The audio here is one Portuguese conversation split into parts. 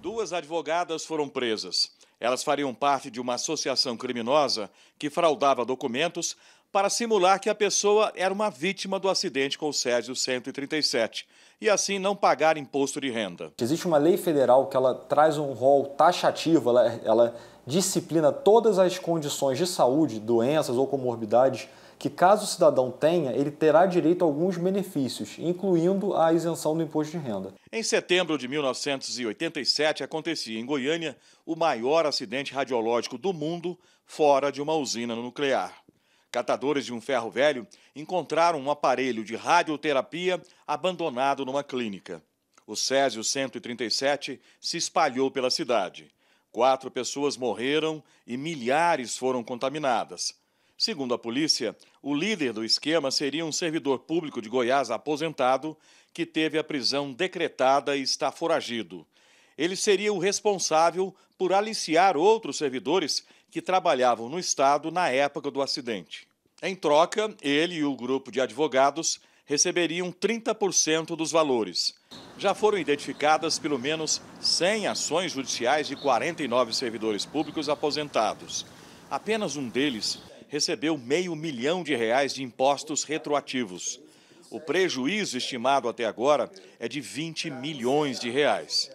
Duas advogadas foram presas. Elas fariam parte de uma associação criminosa que fraudava documentos para simular que a pessoa era uma vítima do acidente com o Césio 137 e assim não pagar imposto de renda. Existe uma lei federal que ela traz um rol taxativo, ela, ela disciplina todas as condições de saúde, doenças ou comorbidades que caso o cidadão tenha, ele terá direito a alguns benefícios, incluindo a isenção do imposto de renda. Em setembro de 1987, acontecia em Goiânia o maior acidente radiológico do mundo fora de uma usina nuclear. Catadores de um ferro velho encontraram um aparelho de radioterapia abandonado numa clínica. O Césio 137 se espalhou pela cidade. Quatro pessoas morreram e milhares foram contaminadas. Segundo a polícia, o líder do esquema seria um servidor público de Goiás aposentado que teve a prisão decretada e está foragido. Ele seria o responsável por aliciar outros servidores que trabalhavam no Estado na época do acidente. Em troca, ele e o grupo de advogados receberiam 30% dos valores. Já foram identificadas pelo menos 100 ações judiciais de 49 servidores públicos aposentados. Apenas um deles recebeu meio milhão de reais de impostos retroativos. O prejuízo estimado até agora é de 20 milhões de reais.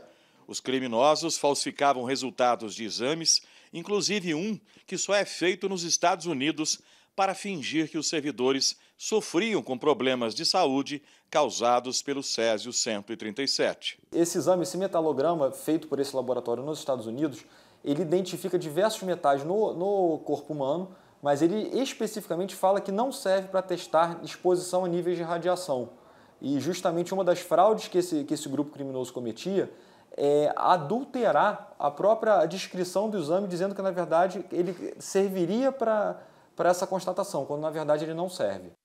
Os criminosos falsificavam resultados de exames, inclusive um que só é feito nos Estados Unidos para fingir que os servidores sofriam com problemas de saúde causados pelo Césio 137. Esse exame, esse metalograma feito por esse laboratório nos Estados Unidos, ele identifica diversos metais no, no corpo humano mas ele especificamente fala que não serve para testar exposição a níveis de radiação. E justamente uma das fraudes que esse, que esse grupo criminoso cometia é adulterar a própria descrição do exame, dizendo que na verdade ele serviria para essa constatação, quando na verdade ele não serve.